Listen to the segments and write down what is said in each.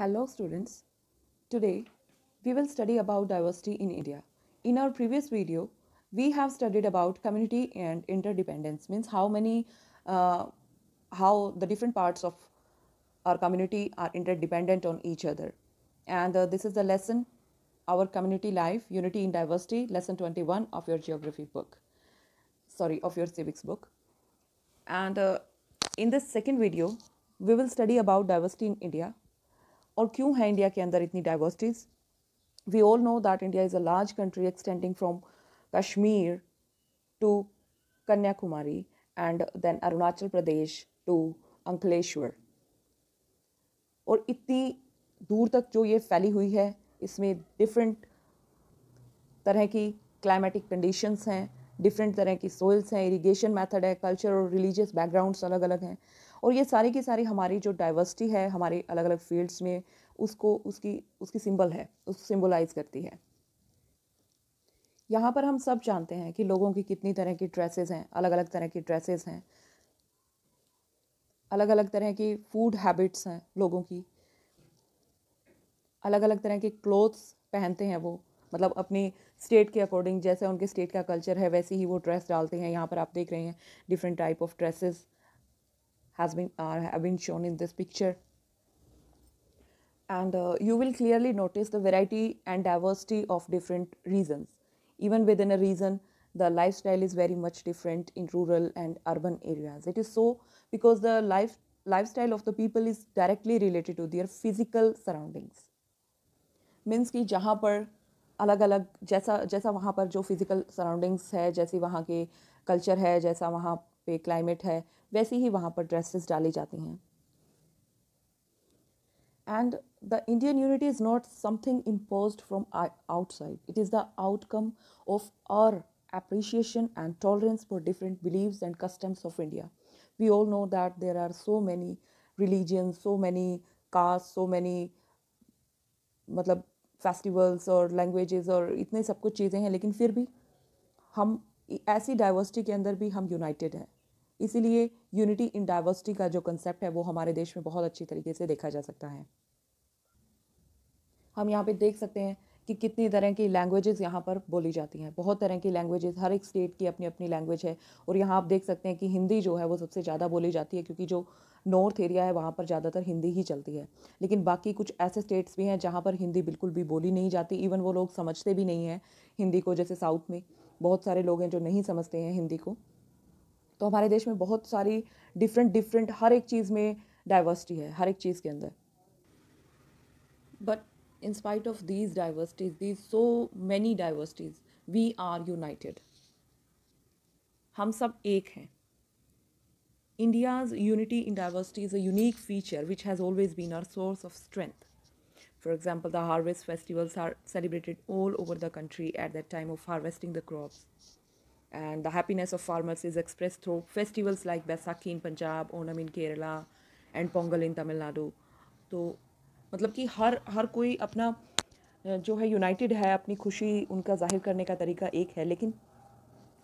Hello students. Today we will study about diversity in India. In our previous video, we have studied about community and interdependence means how many uh, how the different parts of our community are interdependent on each other. And uh, this is the lesson Our Community Life Unity in Diversity, lesson 21 of your geography book. Sorry, of your civics book. And uh, in this second video, we will study about diversity in India और क्यों है India के अंदर इतनी diversities we all know that India is a large country extending from Kashmir to Kanyakumari and then Arunachal Pradesh to Ankleshwar और इतनी दूर तक जो ये फैली हुई है इसमें डिफरेंट तरह की क्लाइमेटिक कंडीशंस हैं डिफरेंट तरह की सोइल्स हैं इरिगेशन मेथड है कल्चर और रिलीजियस बैकग्राउंड्स अलग अलग हैं और ये सारी की सारी हमारी जो डाइवर्सिटी है हमारे अलग अलग फील्ड्स में उसको उसकी उसकी सिंबल है उसको सिंबलाइज करती है यहाँ पर हम सब जानते हैं कि लोगों की कितनी तरह की ड्रेसेस हैं अलग अलग तरह की ड्रेसेस हैं अलग अलग तरह की फूड हैबिट्स हैं लोगों की अलग अलग तरह के क्लोथ्स पहनते हैं वो मतलब अपनी स्टेट के अकॉर्डिंग जैसे उनके स्टेट का कल्चर है वैसे ही वो ड्रेस डालते हैं यहाँ पर आप देख रहे हैं different type of dresses has been have been shown in this picture and you will clearly notice the variety and diversity of different region even within a region the life style is very much different in rural and urban areas it is so because the life life style of the people is directly related to their physical surroundings means कि जहाँ पर अलग अलग जैसा जैसा वहाँ पर जो फिज़िकल सराउंडिंग्स है जैसी वहाँ के कल्चर है जैसा वहाँ पे क्लाइमेट है वैसी ही वहाँ पर ड्रेसेस डाली जाती हैं and the Indian unity is not something impose from outside it is the outcome of our appreciation and tolerance for different beliefs and customs of India. We all know that there are so many religions, so many castes, so many मतलब festivals और languages और इतने सब कुछ चीज़ें हैं लेकिन फिर भी हम ऐसी डाइवर्सिटी के अंदर भी हम यूनाइटेड हैं इसीलिए यूनिटी इन डाइवर्सिटी का जो कंसेप्ट है वो हमारे देश में बहुत अच्छी तरीके से देखा जा सकता है हम यहाँ पे देख सकते हैं कि कितनी तरह की लैंग्वेजेस यहाँ पर बोली जाती हैं बहुत तरह की लैंग्वेजेस हर एक स्टेट की अपनी अपनी लैंग्वेज है और यहाँ आप देख सकते हैं कि हिंदी जो है वो सबसे ज़्यादा बोली जाती है क्योंकि जो नॉर्थ एरिया है वहाँ पर ज़्यादातर हिंदी ही चलती है लेकिन बाकी कुछ ऐसे स्टेट्स भी हैं जहाँ पर हिंदी बिल्कुल भी बोली नहीं जाती इवन वो लोग समझते भी नहीं हैं हिंदी को जैसे साउथ में बहुत सारे लोग हैं जो नहीं समझते हैं हिंदी को तो हमारे देश में बहुत सारी डिफरेंट डिफरेंट हर एक चीज़ में डाइवर्सिटी है हर एक चीज़ के अंदर but in spite of these diversities, these so many diversities, we are united. हम सब एक हैं India's unity in diversity is a unique feature which has always been our source of strength. For example, the harvest festivals are celebrated all over the country at the time of harvesting the crops. And the happiness of farmers is expressed through festivals like Baisakhi in Punjab, Onam in Kerala, and Pongal in Tamil Nadu. So मतलब कि हर हर कोई अपना जो है United है अपनी खुशी उनका जाहिर करने का तरीका एक है लेकिन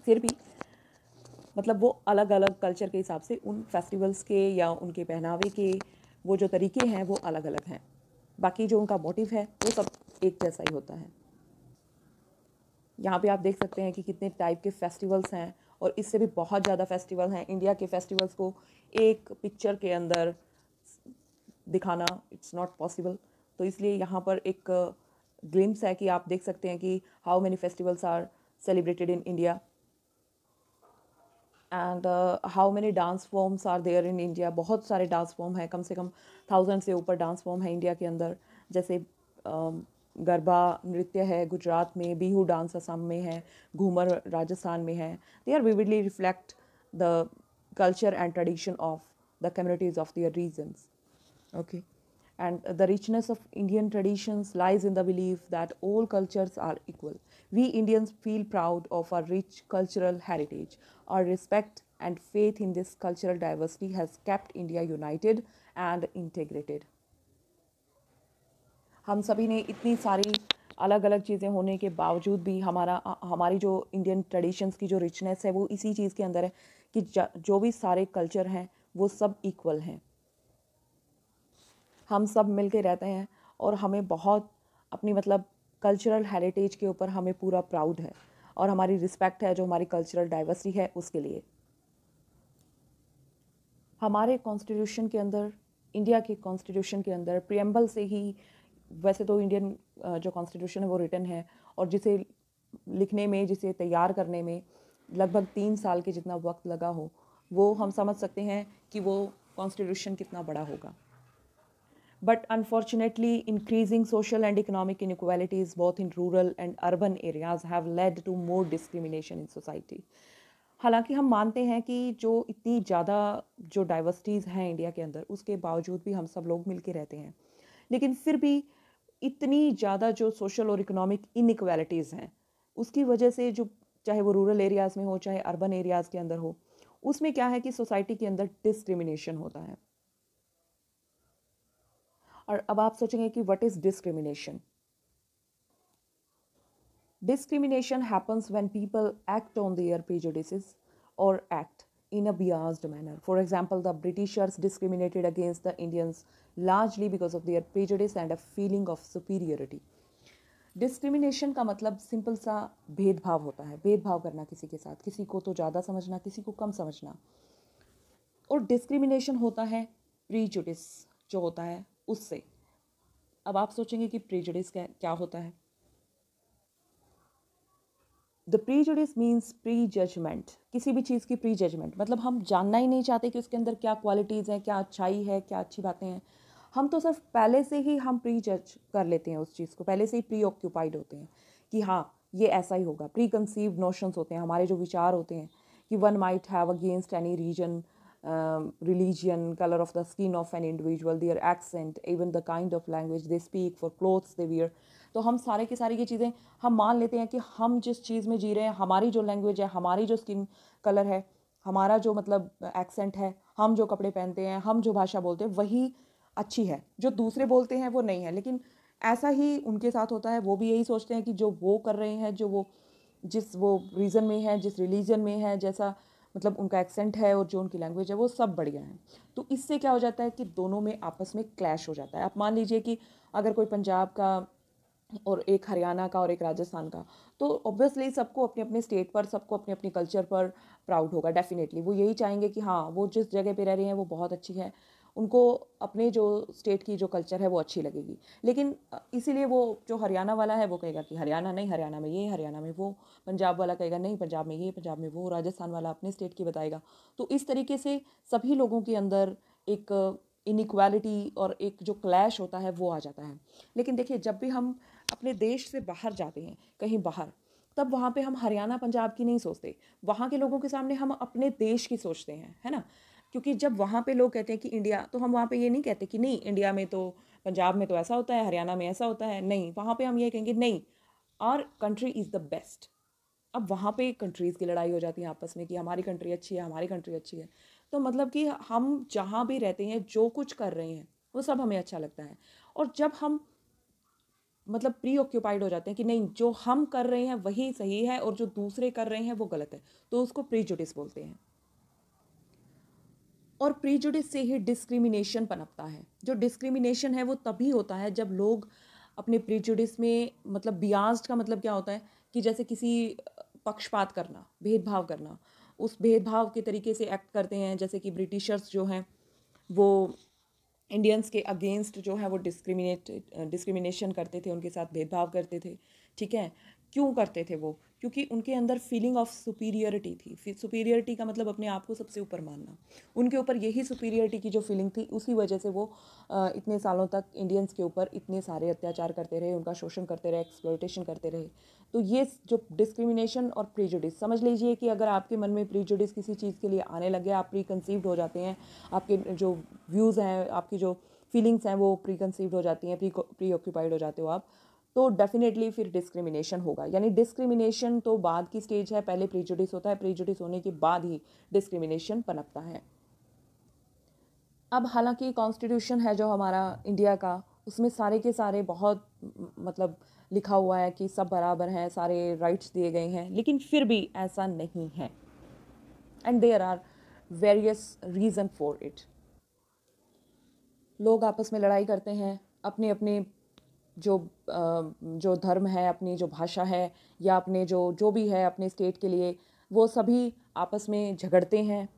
फिर भी मतलब वो अलग अलग कल्चर के हिसाब से उन फेस्टिवल्स के या उनके पहनावे के वो जो तरीके हैं वो अलग अलग हैं बाकी जो उनका मोटिव है वो सब एक जैसा ही होता है यहाँ पे आप देख सकते हैं कि कितने टाइप के फेस्टिवल्स हैं और इससे भी बहुत ज़्यादा फेस्टिवल हैं इंडिया के फेस्टिवल्स को एक पिक्चर के अंदर दिखाना इट्स नॉट पॉसिबल तो इसलिए यहाँ पर एक ग्लिम्स uh, है कि आप देख सकते हैं कि how many festivals are celebrated in India and how many dance forms are there in India बहुत सारे डांस फॉर्म हैं कम से कम थाउजेंड से ऊपर डांस फॉर्म है इंडिया के अंदर जैसे uh, गरबा नृत्य है गुजरात में बीहू डांस असम में है घूमर राजस्थान में है they are vividly reflect the culture and tradition of the communities of their regions Okay. And the richness of Indian traditions lies in the belief that all cultures are equal. We Indians feel proud of our rich cultural heritage. Our respect and faith in this cultural diversity has kept India united and integrated. हम सभी ने इतनी सारी अलग अलग चीज़ें होने के बावजूद भी हमारा हमारी जो इंडियन ट्रेडिशंस की जो रिचनेस है वो इसी चीज़ के अंदर है कि जो भी सारे कल्चर हैं वो सब इक्वल हैं हम सब मिल के रहते हैं और हमें बहुत अपनी मतलब कल्चरल हेरिटेज के ऊपर हमें पूरा प्राउड है और हमारी रिस्पेक्ट है जो हमारी कल्चरल डाइवर्सिटी है उसके लिए हमारे कॉन्स्टिट्यूशन के अंदर इंडिया के कॉन्स्टिट्यूशन के अंदर प्रियम्बल से ही वैसे तो इंडियन जो कॉन्स्टिट्यूशन है वो रिटर्न है और जिसे लिखने में जिसे तैयार करने में लगभग तीन साल के जितना वक्त लगा हो वो हम समझ सकते हैं कि वो कॉन्स्टिट्यूशन कितना बड़ा होगा but unfortunately increasing social and economic inequalities बहुत in rural and urban areas have led to more discrimination in society हालांकि हम मानते हैं कि जो इतनी ज़्यादा जो डाइवर्सिटीज़ हैं इंडिया के अंदर उसके बावजूद भी हम सब लोग मिल के रहते हैं लेकिन फिर भी इतनी ज़्यादा जो सोशल और इकोनॉमिक इनक्वालिटीज़ हैं उसकी वजह से जो चाहे वो रूरल एरियाज़ में हो चाहे अर्बन एरियाज़ के अंदर हो उसमें क्या है कि सोसाइटी के अंदर डिस्क्रिमिनेशन होता है और अब आप सोचेंगे कि what is discrimination discrimination happens when people act on their prejudice और act in a biased manner for example the Britishers discriminated against the Indians largely because of their prejudice and a feeling of superiority discrimination का मतलब simple सा भेदभाव होता है भेदभाव करना किसी के साथ किसी को तो ज़्यादा समझना किसी को कम समझना और डिस्क्रिमिनेशन होता है प्रीजुडिस जो होता है उससे अब आप सोचेंगे कि प्रेजडिस क्या क्या होता है the pre means prejudgement किसी भी चीज़ की प्री जजमेंट मतलब हम जानना ही नहीं चाहते कि उसके अंदर क्या क्वालिटीज़ हैं क्या अच्छाई है क्या अच्छी बातें हैं हम तो सिर्फ पहले से ही हम प्री जज कर लेते हैं उस चीज़ को पहले से ही प्री ऑक्यूपाइड होते हैं कि हाँ ये ऐसा ही होगा प्री कंसीव नोशंस होते हैं हमारे जो विचार होते हैं कि one might have against any region religion um, religion, color of the skin of an individual, their accent, even the kind of language they speak, for clothes they wear. तो हम सारे की सारी ये चीज़ें हम मान लेते हैं कि हम जिस चीज़ में जी रहे हैं हमारी जो लैंग्वेज है हमारी जो स्किन कलर है हमारा जो मतलब एक्सेंट है हम जो कपड़े पहनते हैं हम जो भाषा बोलते हैं वही अच्छी है जो दूसरे बोलते हैं वो नहीं है लेकिन ऐसा ही उनके साथ होता है वो भी यही सोचते हैं कि जो वो कर रहे हैं जो वो जिस वो रीज़न में है जिस रिलीजन में है जैसा मतलब उनका एक्सेंट है और जो उनकी लैंग्वेज है वो सब बढ़िया है तो इससे क्या हो जाता है कि दोनों में आपस में क्लैश हो जाता है आप मान लीजिए कि अगर कोई पंजाब का और एक हरियाणा का और एक राजस्थान का तो ऑब्वियसली सबको अपने अपने स्टेट पर सबको अपने अपने कल्चर पर प्राउड होगा डेफिनेटली वो यही चाहेंगे कि हाँ वो जिस जगह पे रह रहे हैं वो बहुत अच्छी है उनको अपने जो स्टेट की जो कल्चर है वो अच्छी लगेगी लेकिन इसीलिए वो जो हरियाणा वाला है वो कहेगा कि हरियाणा नहीं हरियाणा में ये हरियाणा में वो पंजाब वाला कहेगा नहीं पंजाब में ये पंजाब में वो राजस्थान वाला अपने स्टेट की बताएगा तो इस तरीके से सभी लोगों के अंदर एक इनक्वालिटी और एक जो क्लैश होता है वो आ जाता है लेकिन देखिए जब भी हम अपने देश से बाहर जाते हैं कहीं बाहर तब वहाँ पे हम हरियाणा पंजाब की नहीं सोचते वहाँ के लोगों के सामने हम अपने देश की सोचते हैं है ना क्योंकि जब वहाँ पे लोग कहते हैं कि इंडिया तो हम वहाँ पे ये नहीं कहते कि नहीं इंडिया में तो पंजाब में तो ऐसा होता है हरियाणा में ऐसा होता है नहीं वहाँ पे हम ये कहेंगे नहीं our country is the best अब वहाँ पे कंट्रीज़ की लड़ाई हो जाती है आपस में कि हमारी कंट्री अच्छी है हमारी कंट्री अच्छी है तो मतलब कि हम जहाँ भी रहते हैं जो कुछ कर रहे हैं वो सब हमें अच्छा लगता है और जब हम मतलब प्री ऑक्यूपाइड हो जाते हैं कि नहीं जो हम कर रहे हैं वही सही है और जो दूसरे कर रहे हैं वो गलत है तो उसको प्री जुडिस बोलते हैं और प्रीजुडिस से ही डिस्क्रिमिनेशन पनपता है जो डिस्क्रिमिनेशन है वो तभी होता है जब लोग अपने प्रीजुडिस में मतलब बियाज का मतलब क्या होता है कि जैसे किसी पक्षपात करना भेदभाव करना उस भेदभाव के तरीके से एक्ट करते हैं जैसे कि ब्रिटिशर्स जो हैं वो इंडियंस के अगेंस्ट जो है वो डिस्क्रिमिनेट डिस्क्रिमिनेशन करते थे उनके साथ भेदभाव करते थे ठीक है क्यों करते थे वो क्योंकि उनके अंदर फीलिंग ऑफ सुपीरियरिटी थी सुपीरियरिटी का मतलब अपने आप को सबसे ऊपर मानना उनके ऊपर यही सुपीरियरिटी की जो फीलिंग थी उसी वजह से वो इतने सालों तक इंडियंस के ऊपर इतने सारे अत्याचार करते रहे उनका शोषण करते रहे एक्सप्लोटेशन करते रहे तो ये जो डिस्क्रिमिनेशन और प्रीजुडिस समझ लीजिए कि अगर आपके मन में प्रीजुडिस किसी चीज़ के लिए आने लगे आप प्री हो जाते हैं आपके जो व्यूज़ हैं आपकी जो फीलिंग्स हैं वो प्री हो जाती हैं प्री प्री ऑक्यूपाइड हो जाते हो आप तो डेफिनेटली फिर डिस्क्रिमिनेशन होगा यानी डिस्क्रिमिनेशन तो बाद की स्टेज है पहले प्रेजुडिस होता है प्रेजुडिस होने के बाद ही डिस्क्रिमिनेशन पनपता है अब हालांकि कॉन्स्टिट्यूशन है जो हमारा इंडिया का उसमें सारे के सारे बहुत मतलब लिखा हुआ है कि सब बराबर हैं सारे राइट्स दिए गए हैं लेकिन फिर भी ऐसा नहीं है and there are various reason for it लोग आपस में लड़ाई करते हैं अपने अपने जो जो धर्म है अपनी जो भाषा है या अपने जो जो भी है अपने स्टेट के लिए वो सभी आपस में झगड़ते हैं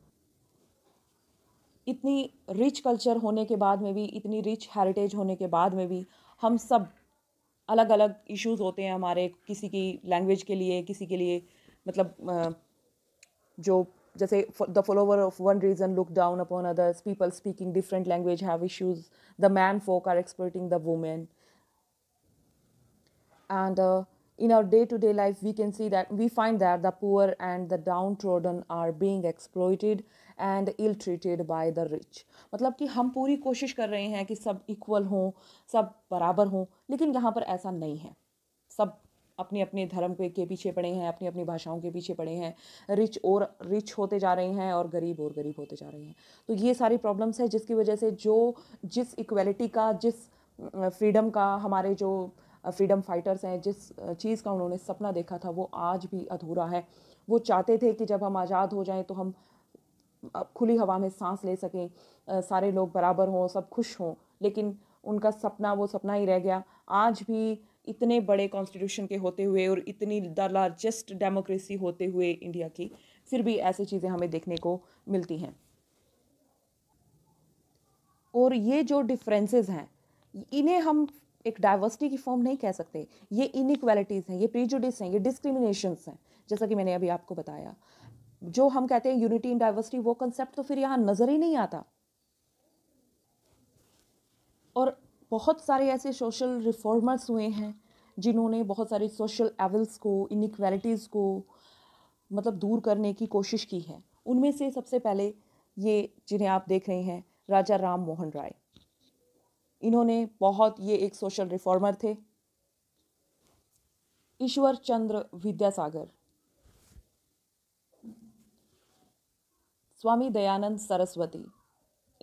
इतनी रिच कल्चर होने के बाद में भी इतनी रिच हेरिटेज होने के बाद में भी हम सब अलग अलग इश्यूज होते हैं हमारे किसी की लैंग्वेज के लिए किसी के लिए मतलब जो जैसे the follower of one reason look down upon others people speaking different language have issues the menfolk are exploiting the women And uh, in our day to day life, we can see that we find that the poor and the downtrodden are being exploited and ill treated by the rich मतलब कि हम पूरी कोशिश कर रहे हैं कि सब इक्वल हों सब बराबर हों लेकिन यहाँ पर ऐसा नहीं है सब अपने अपने धर्म के, के पीछे पड़े हैं अपनी अपनी भाषाओं के पीछे पड़े हैं रिच और रिच होते जा रहे हैं और गरीब और गरीब होते जा रहे हैं तो ये सारी प्रॉब्लम्स हैं जिसकी वजह से जो जिस इक्वलिटी का जिस फ्रीडम का हमारे जो फ्रीडम फाइटर्स हैं जिस चीज़ का उन्होंने सपना देखा था वो आज भी अधूरा है वो चाहते थे कि जब हम आज़ाद हो जाएं तो हम खुली हवा में सांस ले सकें सारे लोग बराबर हों सब खुश हों लेकिन उनका सपना वो सपना ही रह गया आज भी इतने बड़े कॉन्स्टिट्यूशन के होते हुए और इतनी द लार्जेस्ट डेमोक्रेसी होते हुए इंडिया की फिर भी ऐसी चीज़ें हमें देखने को मिलती हैं और ये जो डिफरेंसेस हैं इन्हें हम एक डाइवर्सिटी की फॉर्म नहीं कह सकते ये इनक्वालिटीज़ हैं ये प्रीजुडिस हैं ये डिस्क्रिमिनेशन हैं जैसा कि मैंने अभी आपको बताया जो हम कहते हैं यूनिटी इन डाइवर्सिटी वो कंसेप्ट तो फिर यहाँ नज़र ही नहीं आता और बहुत सारे ऐसे सोशल रिफॉर्मर्स हुए हैं जिन्होंने बहुत सारी सोशल एवल्स को इनक्वालिटीज़ को मतलब दूर करने की कोशिश की है उनमें से सबसे पहले ये जिन्हें आप देख रहे हैं राजा राम मोहन राय इन्होंने बहुत ये एक सोशल रिफॉर्मर थे ईश्वर चंद्र विद्यासागर स्वामी दयानंद सरस्वती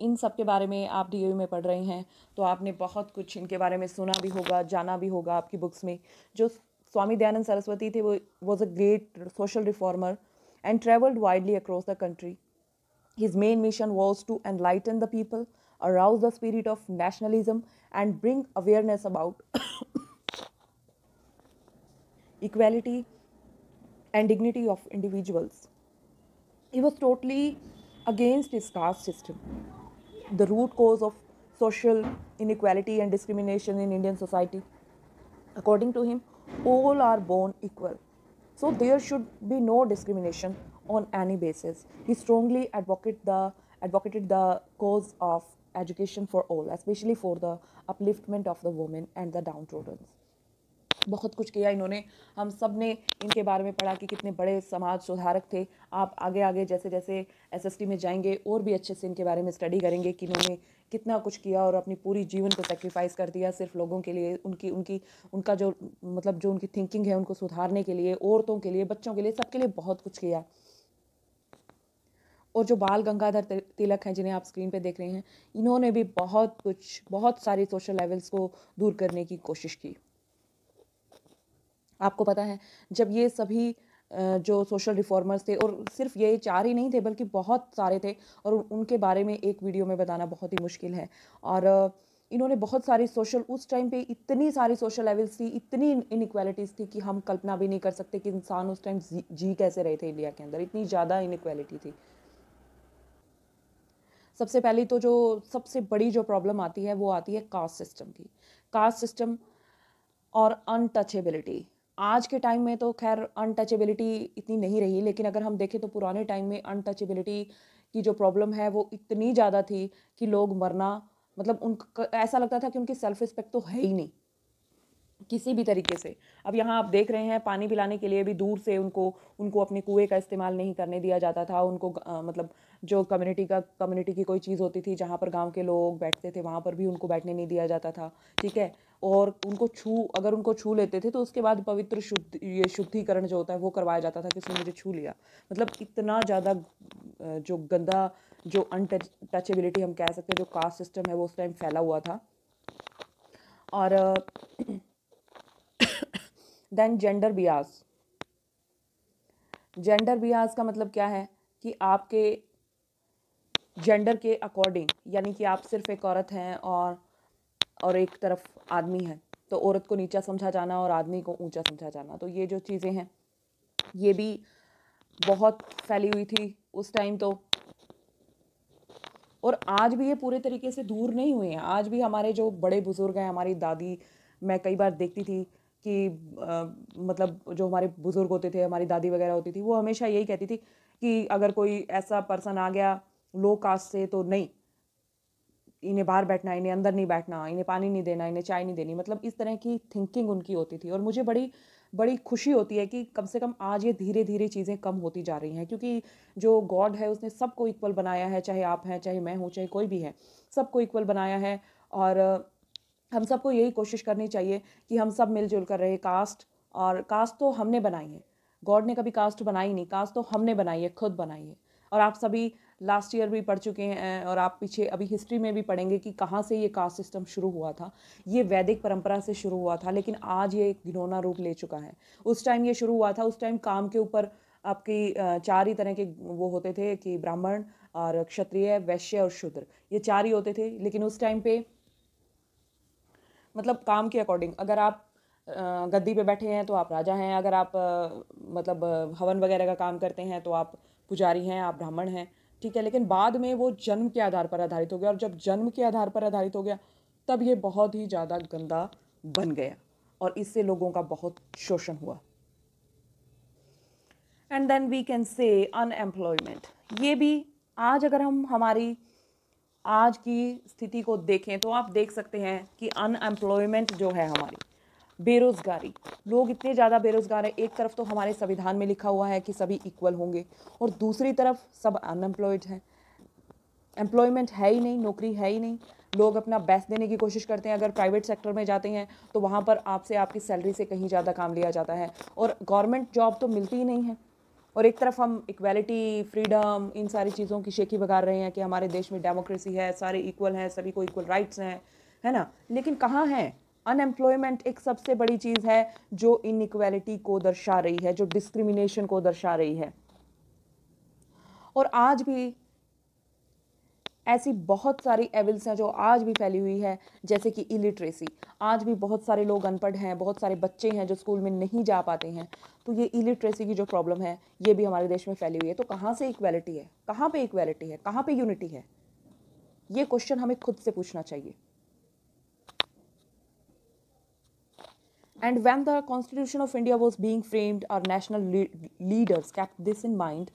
इन सब के बारे में आप डी में पढ़ रहे हैं तो आपने बहुत कुछ इनके बारे में सुना भी होगा जाना भी होगा आपकी बुक्स में जो स्वामी दयानंद सरस्वती थे वो was a great social reformer and travelled widely across the country His main mission was to enlighten the people arouse the spirit of nationalism, and bring awareness about equality and dignity of individuals. He was totally against his caste system. The root cause of social inequality and discrimination in Indian society. According to him, all are born equal. So there should be no discrimination on any basis. He strongly advocated the advocated the cause of education for all specially for the upliftment of the women and the down downtrodden. बहुत कुछ किया इन्होंने हम सब ने इनके बारे में पढ़ा कि कितने बड़े समाज सुधारक थे आप आगे आगे जैसे जैसे एसएसटी में जाएंगे और भी अच्छे से इनके बारे में स्टडी करेंगे कि इन्होंने कितना कुछ किया और अपनी पूरी जीवन को सेक्रीफाइस कर दिया सिर्फ लोगों के लिए उनकी उनकी उनका जो मतलब जो उनकी थिंकिंग है उनको सुधारने के लिए औरतों के लिए बच्चों के लिए सबके लिए बहुत कुछ किया और जो बाल गंगाधर तिलक हैं जिन्हें आप स्क्रीन पे देख रहे हैं इन्होंने भी बहुत कुछ बहुत सारी सोशल लेवल्स को दूर करने की कोशिश की आपको पता है जब ये सभी जो सोशल रिफॉर्मर्स थे और सिर्फ ये चार ही नहीं थे बल्कि बहुत सारे थे और उनके बारे में एक वीडियो में बताना बहुत ही मुश्किल है और इन्होंने बहुत सारी सोशल उस टाइम पे इतनी सारी सोशल लेवल्स थी इतनी इनक्वालिटीज़ थी कि हम कल्पना भी नहीं कर सकते कि इंसान उस टाइम जी, जी कैसे रहे थे इंडिया के अंदर इतनी ज़्यादा इनक्वालिटी थी सबसे पहली तो जो सबसे बड़ी जो प्रॉब्लम आती है वो आती है कास्ट सिस्टम की कास्ट सिस्टम और अनटचेबिलिटी आज के टाइम में तो खैर अनटचेबिलिटी इतनी नहीं रही लेकिन अगर हम देखें तो पुराने टाइम में अनटचेबिलिटी की जो प्रॉब्लम है वो इतनी ज़्यादा थी कि लोग मरना मतलब उन ऐसा लगता था कि उनकी सेल्फ रिस्पेक्ट तो है ही नहीं किसी भी तरीके से अब यहाँ आप देख रहे हैं पानी पिलाने के लिए भी दूर से उनको उनको अपने कुएँ का इस्तेमाल नहीं करने दिया जाता था उनको आ, मतलब जो कम्युनिटी का कम्युनिटी की कोई चीज़ होती थी जहाँ पर गांव के लोग बैठते थे वहाँ पर भी उनको बैठने नहीं दिया जाता था ठीक है और उनको छू अगर उनको छू लेते थे तो उसके बाद पवित्र शुद्ध ये शुद्धिकरण जो होता है वो करवाया जाता था किसने मुझे छू लिया मतलब इतना ज़्यादा जो गंदा जो अनटचेबिलिटी हम कह सकते हैं जो कास्ट सिस्टम है वो उस टाइम फैला हुआ था और देन जेंडर बियाज जेंडर बियाज का मतलब क्या है कि आपके जेंडर के अकॉर्डिंग यानी कि आप सिर्फ एक औरत हैं और और एक तरफ आदमी है तो औरत को नीचा समझा जाना और आदमी को ऊंचा समझा जाना तो ये जो चीज़ें हैं ये भी बहुत फैली हुई थी उस टाइम तो और आज भी ये पूरे तरीके से दूर नहीं हुए हैं आज भी हमारे जो बड़े बुज़ुर्ग हैं हमारी दादी मैं कई बार देखती थी कि आ, मतलब जो हमारे बुज़ुर्ग होते थे हमारी दादी वगैरह होती थी वो हमेशा यही कहती थी कि अगर कोई ऐसा पर्सन आ गया लो कास्ट से तो नहीं इन्हें बाहर बैठना इन्हें अंदर नहीं बैठना इन्हें पानी नहीं देना इन्हें चाय नहीं देनी मतलब इस तरह की थिंकिंग उनकी होती थी और मुझे बड़ी बड़ी खुशी होती है कि कम से कम आज ये धीरे धीरे चीज़ें कम होती जा रही हैं क्योंकि जो गॉड है उसने सबको इक्वल बनाया है चाहे आप हैं चाहे मैं हूँ चाहे कोई भी है सबको इक्वल बनाया है और हम सबको यही कोशिश करनी चाहिए कि हम सब मिलजुल कर रहे कास्ट और कास्ट तो हमने बनाई है गॉड ने कभी कास्ट बनाई नहीं कास्ट तो हमने बनाई है खुद बनाई है और आप सभी लास्ट ईयर भी पढ़ चुके हैं और आप पीछे अभी हिस्ट्री में भी पढ़ेंगे कि कहाँ से ये कास्ट सिस्टम शुरू हुआ था ये वैदिक परंपरा से शुरू हुआ था लेकिन आज ये एक घिनौना रूप ले चुका है उस टाइम ये शुरू हुआ था उस टाइम काम के ऊपर आपकी चार ही तरह के वो होते थे कि ब्राह्मण और क्षत्रिय वैश्य और शूद्र ये चार ही होते थे लेकिन उस टाइम पर मतलब काम के अकॉर्डिंग अगर आप गद्दी पे बैठे हैं तो आप राजा हैं अगर आप मतलब हवन वगैरह का काम करते हैं तो आप पुजारी हैं आप ब्राह्मण हैं ठीक है लेकिन बाद में वो जन्म के आधार पर आधारित हो गया और जब जन्म के आधार पर आधारित हो गया तब ये बहुत ही ज़्यादा गंदा बन गया और इससे लोगों का बहुत शोषण हुआ and then we can say unemployment ये भी आज अगर हम हमारी आज की स्थिति को देखें तो आप देख सकते हैं कि अनएम्प्लॉयमेंट जो है हमारी बेरोज़गारी लोग इतने ज़्यादा बेरोज़गार हैं एक तरफ तो हमारे संविधान में लिखा हुआ है कि सभी इक्वल होंगे और दूसरी तरफ सब अनएम्प्लॉयड हैं एम्प्लॉयमेंट है ही नहीं नौकरी है ही नहीं लोग अपना बेस्ट देने की कोशिश करते हैं अगर प्राइवेट सेक्टर में जाते हैं तो वहाँ पर आपसे आपकी सैलरी से कहीं ज़्यादा काम लिया जाता है और गवर्नमेंट जॉब तो मिलती ही नहीं है और एक तरफ हम इक्वलिटी फ्रीडम इन सारी चीज़ों की शेखी बगा रहे हैं कि हमारे देश में डेमोक्रेसी है सारे इक्वल हैं सभी को इक्वल राइट्स हैं है ना लेकिन कहाँ हैं अनएम्प्लॉयमेंट एक सबसे बड़ी चीज़ है जो इन को दर्शा रही है जो डिस्क्रिमिनेशन को दर्शा रही है और आज भी ऐसी बहुत सारी एविल्स हैं जो आज भी फैली हुई है जैसे कि इलिटरेसी आज भी बहुत सारे लोग अनपढ़ हैं बहुत सारे बच्चे हैं जो स्कूल में नहीं जा पाते हैं तो ये इलिटरेसी की जो प्रॉब्लम है ये भी हमारे देश में फैली हुई है तो कहाँ से इक्वेलिटी है कहाँ पर इक्वेलिटी है कहाँ पर यूनिटी है ये क्वेश्चन हमें खुद से पूछना चाहिए and when the constitution of India was being framed our national leaders kept this in mind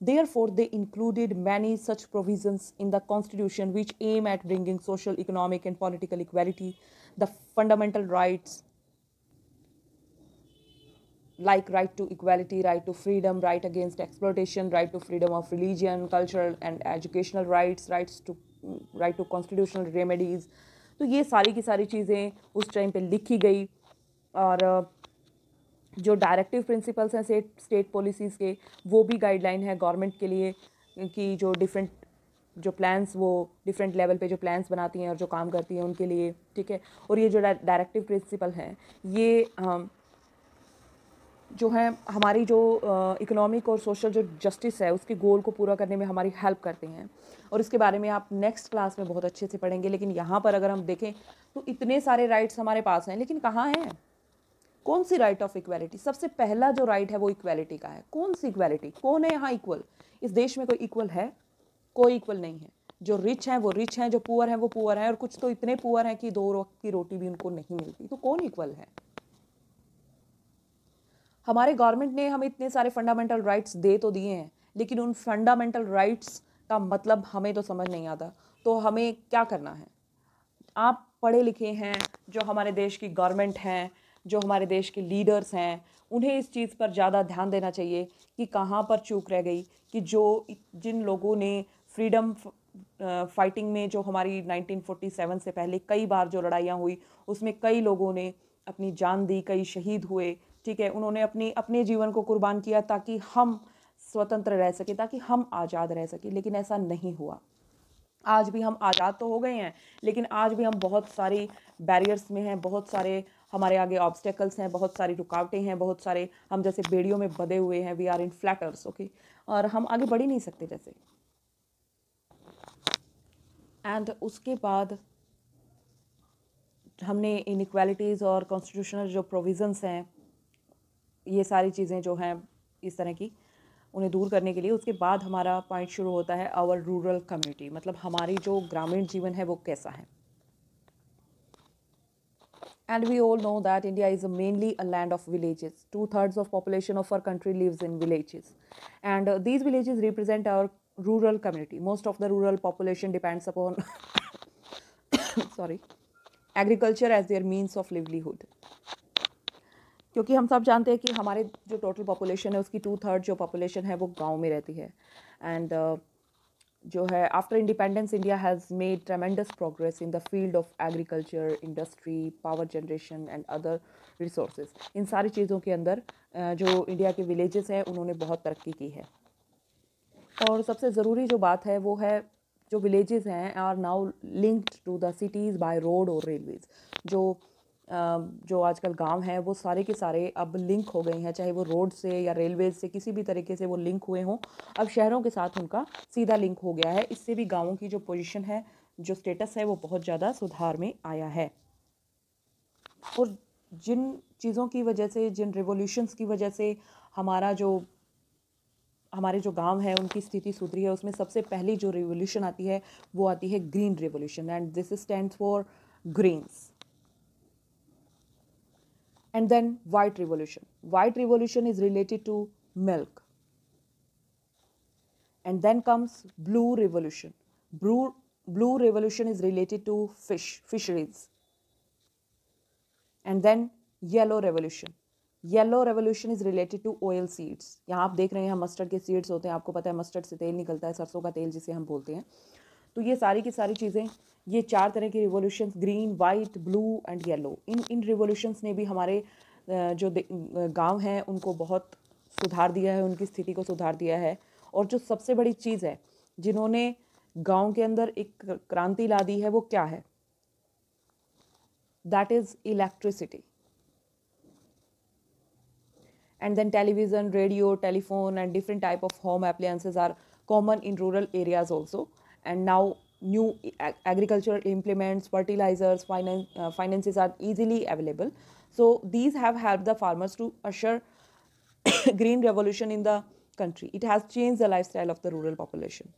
Therefore, they included many such provisions in the constitution which aim at bringing social, economic and political equality, the fundamental rights like right to equality, right to freedom, right against exploitation, right to freedom of religion, cultural and educational rights, rights to right to constitutional remedies. So, ये सारी की सारी चीज़ें उस time पे लिखी गई और जो डायरेक्टिव प्रिंसिपल्स हैं स्टेट स्टेट पॉलिसीज़ के वो भी गाइडलाइन है गवर्नमेंट के लिए कि जो डिफरेंट जो प्लान्स वो डिफरेंट लेवल पे जो प्लान्स बनाती हैं और जो काम करती हैं उनके लिए ठीक है और ये जो डायरेक्टिव प्रिंसिपल हैं ये हम जो है हमारी जो इकोनॉमिक और सोशल जो जस्टिस है उसके गोल को पूरा करने में हमारी हेल्प करते हैं और इसके बारे में आप नेक्स्ट क्लास में बहुत अच्छे से पढ़ेंगे लेकिन यहाँ पर अगर हम देखें तो इतने सारे राइट्स हमारे पास हैं लेकिन कहाँ हैं कौन सी राइट ऑफ इक्वालिटी सबसे पहला जो राइट है वो इक्वालिटी का है कौन सी इक्वालिटी कौन है यहाँ इक्वल इस देश में कोई इक्वल है कोई इक्वल नहीं है जो रिच हैं वो रिच हैं जो पुअर हैं वो पुअर हैं और कुछ तो इतने पुअर हैं कि दो वक्त की रोटी भी उनको नहीं मिलती तो कौन इक्वल है हमारे गवर्नमेंट ने हमें इतने सारे फंडामेंटल राइट्स दे तो दिए हैं लेकिन उन फंडामेंटल राइट्स का मतलब हमें तो समझ नहीं आता तो हमें क्या करना है आप पढ़े लिखे हैं जो हमारे देश की गवर्नमेंट हैं जो हमारे देश के लीडर्स हैं उन्हें इस चीज़ पर ज़्यादा ध्यान देना चाहिए कि कहाँ पर चूक रह गई कि जो जिन लोगों ने फ्रीडम फाइटिंग में जो हमारी 1947 से पहले कई बार जो लड़ाइयाँ हुई उसमें कई लोगों ने अपनी जान दी कई शहीद हुए ठीक है उन्होंने अपनी अपने जीवन को कुर्बान किया ताकि हम स्वतंत्र रह सकें ताकि हम आज़ाद रह सकें लेकिन ऐसा नहीं हुआ आज भी हम आज़ाद तो हो गए हैं लेकिन आज भी हम बहुत सारी बैरियर्स में हैं बहुत सारे हमारे आगे ऑब्स्टेकल्स हैं बहुत सारी रुकावटें हैं बहुत सारे हम जैसे बेड़ियों में बधे हुए हैं we are in fetters okay और हम आगे बढ़ ही नहीं सकते जैसे एंड उसके बाद हमने इनक्वालिटीज़ और कॉन्स्टिट्यूशनल जो प्रोविज़न्स हैं ये सारी चीज़ें जो हैं इस तरह की उन्हें दूर करने के लिए उसके बाद हमारा पॉइंट शुरू होता है आवर रूरल कम्युनिटी मतलब हमारी जो ग्रामीण जीवन है वो कैसा है And we all know that India is mainly a land of villages. Two-thirds of population of our country lives in villages. And uh, these villages represent our rural community. Most of the rural population depends upon sorry, agriculture as their means of livelihood. क्योंकि हम सब जानते हैं कि हमारे जो total population है उसकी टू थर्ड जो पॉपुलेशन है वो गांव में रहती है एंड uh, जो है after independence India has made tremendous progress in the field of agriculture industry power generation and other resource इन सारी चीज़ों के अंदर जो इंडिया के विलेजेस हैं उन्होंने बहुत तरक्की की है और सबसे ज़रूरी जो बात है वो है जो विलेजेस हैं are now linked to the cities by road और रेलवेज़ जो जो आजकल गांव हैं वो सारे के सारे अब लिंक हो गए हैं चाहे वो रोड से या रेलवे से किसी भी तरीके से वो लिंक हुए हों अब शहरों के साथ उनका सीधा लिंक हो गया है इससे भी गाँवों की जो पोजिशन है जो स्टेटस है वो बहुत ज़्यादा सुधार में आया है और जिन चीज़ों की वजह से जिन रिवोल्यूशंस की वजह से हमारा जो हमारे जो गांव है उनकी स्थिति सुधरी है उसमें सबसे पहली जो रिवोल्यूशन आती है वो आती है green revolution and this stand for greens and then white revolution white revolution is related to milk and then comes blue revolution blue, blue revolution is related to fish fisheries and then yellow revolution yellow revolution is related to oil seeds यहाँ आप देख रहे हैं mustard के seeds होते हैं आपको पता है मस्टर्ड से तेल निकलता है सरसों का तेल जिसे हम बोलते हैं तो ये सारी की सारी चीज़ें ये चार तरह की revolution green white blue and yellow इन इन रिवोल्यूशंस ने भी हमारे जो गांव हैं उनको बहुत सुधार दिया है उनकी स्थिति को सुधार दिया है और जो सबसे बड़ी चीज़ है जिन्होंने गांव के अंदर एक क्रांति ला दी है वो क्या है that is electricity and then television radio telephone and different type of home appliances are common in rural areas also and now new agricultural implements, fertilizers, uh, finances are easily available. So these have helped the farmers to usher green revolution in the country. It has changed the lifestyle of the rural population.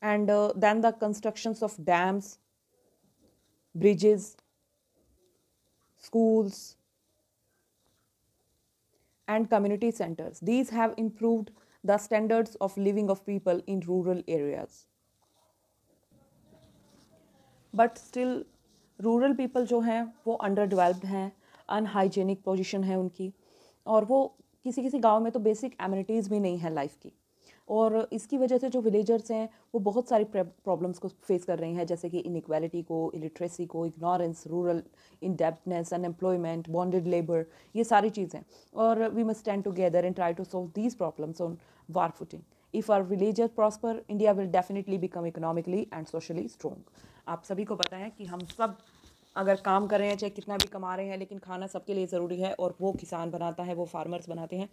And uh, then the constructions of dams, bridges, schools, and community centers. These have improved the standards of living of people in rural areas but still rural people जो हैं वो under developed हैं unhygienic position है उनकी और वो किसी किसी गांव में तो बेसिक एमिनिटीज़ भी नहीं है लाइफ की और इसकी वजह से जो विलेजर्स हैं वो बहुत सारी प्रॉब्लम्स को फेस कर रहे हैं जैसे कि इनक्वालिटी को इलिट्रेसी को ignorance rural indebtedness unemployment bonded labour ये सारी चीज़ें और we must stand together and try to solve these problems on war footing if our villager prosper India will definitely become economically and socially strong आप सभी को पता है कि हम सब अगर काम कर रहे हैं चाहे कितना भी कमा रहे हैं लेकिन खाना सबके लिए ज़रूरी है और वो किसान बनाता है वो फार्मर्स बनाते हैं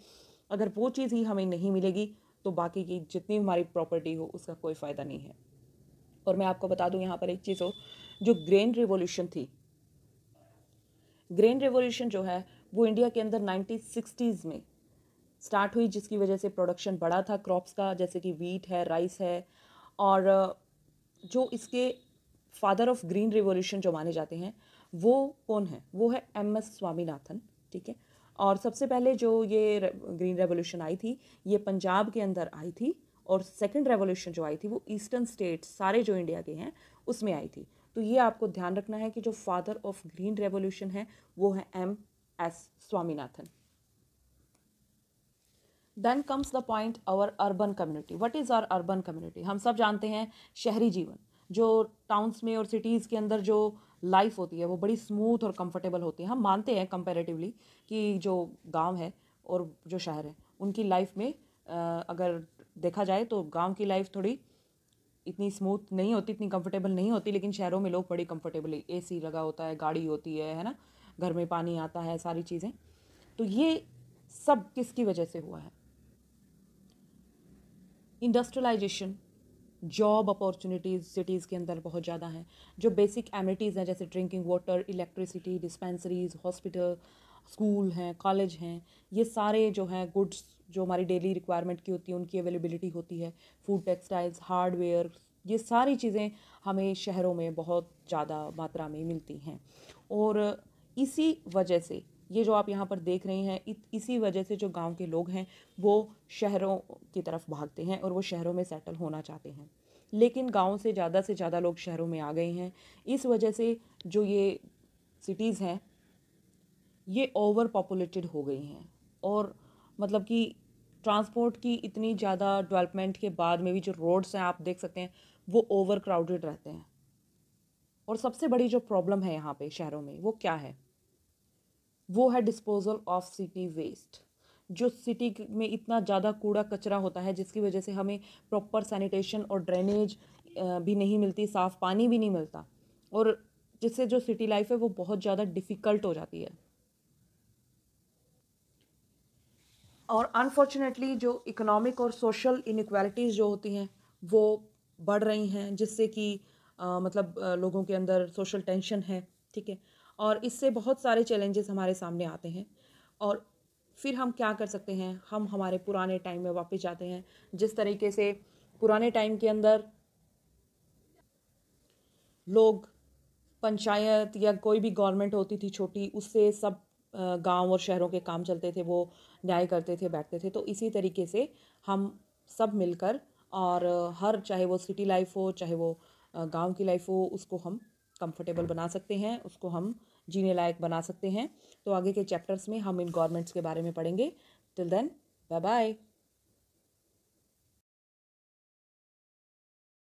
अगर वो चीज़ ही हमें नहीं मिलेगी तो बाकी की जितनी हमारी प्रॉपर्टी हो उसका कोई फ़ायदा नहीं है और मैं आपको बता दूं यहाँ पर एक चीज़ हो जो ग्रेन रिवॉल्यूशन थी ग्रेन रिवॉल्यूशन जो है वो इंडिया के अंदर नाइनटीन सिक्सटीज़ में स्टार्ट हुई जिसकी वजह से प्रोडक्शन बढ़ा था क्रॉप्स का जैसे कि वीट है राइस है और जो इसके फादर ऑफ ग्रीन रिवॉल्यूशन जो माने जाते हैं वो कौन है वो है एम एस स्वामीनाथन ठीक है और सबसे पहले जो ये ग्रीन रेवोल्यूशन आई थी ये पंजाब के अंदर आई थी और सेकंड रेवोल्यूशन जो आई थी वो ईस्टर्न स्टेट सारे जो इंडिया के हैं उसमें आई थी तो ये आपको ध्यान रखना है कि जो फादर ऑफ ग्रीन रेवोल्यूशन है वो है M S Swaminathan then comes the point our urban community what is our urban community हम सब जानते हैं शहरी जीवन जो टाउन्स में और सिटीज़ के अंदर जो लाइफ होती है वो बड़ी स्मूथ और कंफर्टेबल होती है हम मानते हैं कंपेरेटिवली कि जो गांव है और जो शहर है उनकी लाइफ में अगर देखा जाए तो गांव की लाइफ थोड़ी इतनी स्मूथ नहीं होती इतनी कंफर्टेबल नहीं होती लेकिन शहरों में लोग बड़ी कंफर्टेबली सी लगा होता है गाड़ी होती है है ना घर में पानी आता है सारी चीज़ें तो ये सब किसकी वजह से हुआ है इंडस्ट्रियलाइजेशन जॉब अपॉर्चुनिटीज़ सिटीज़ के अंदर बहुत ज़्यादा हैं जो बेसिक एमिटीज़ हैं जैसे drinking water electricity dispensaries hospital school हैं कॉलेज हैं ये सारे जो हैं गुड्स जो हमारी डेली रिक्वायरमेंट की होती है उनकी अवेलेबिलिटी होती है फूड टेक्सटाइल्स हार्डवेयर ये सारी चीज़ें हमें शहरों में बहुत ज़्यादा मात्रा में मिलती हैं और इसी वजह से ये जो आप यहाँ पर देख रहे हैं इत, इसी वजह से जो गांव के लोग हैं वो शहरों की तरफ भागते हैं और वो शहरों में सेटल होना चाहते हैं लेकिन गाँव से ज़्यादा से ज़्यादा लोग शहरों में आ गए हैं इस वजह से जो ये सिटीज़ हैं ये ओवर पॉपुलेटेड हो गई हैं और मतलब कि ट्रांसपोर्ट की इतनी ज़्यादा डेवलपमेंट के बाद में भी जो रोड्स हैं आप देख सकते हैं वो ओवर क्राउडेड रहते हैं और सबसे बड़ी जो प्रॉब्लम है यहाँ पे शहरों में वो क्या है वो है डिस्पोजल ऑफ सिटी वेस्ट जो सिटी में इतना ज़्यादा कूड़ा कचरा होता है जिसकी वजह से हमें प्रॉपर सैनिटेशन और ड्रेनेज भी नहीं मिलती साफ़ पानी भी नहीं मिलता और जिससे जो सिटी लाइफ है वो बहुत ज़्यादा डिफ़िकल्ट हो जाती है और अनफॉर्चुनेटली जो इकोनॉमिक और सोशल इनक्वालिटीज़ जो होती हैं वो बढ़ रही हैं जिससे कि मतलब लोगों के अंदर सोशल टेंशन है ठीक है और इससे बहुत सारे चैलेंजेस हमारे सामने आते हैं और फिर हम क्या कर सकते हैं हम हमारे पुराने टाइम में वापस जाते हैं जिस तरीके से पुराने टाइम के अंदर लोग पंचायत या कोई भी गवर्नमेंट होती थी छोटी उससे सब गांव और शहरों के काम चलते थे वो न्याय करते थे बैठते थे तो इसी तरीके से हम सब मिलकर और हर चाहे वो सिटी लाइफ हो चाहे वो गांव की लाइफ हो उसको हम कंफर्टेबल बना सकते हैं उसको हम जीने लायक बना सकते हैं तो आगे के चैप्टर्स में हम इन गवर्नमेंट्स के बारे में पढ़ेंगे टिल देन बाय बाय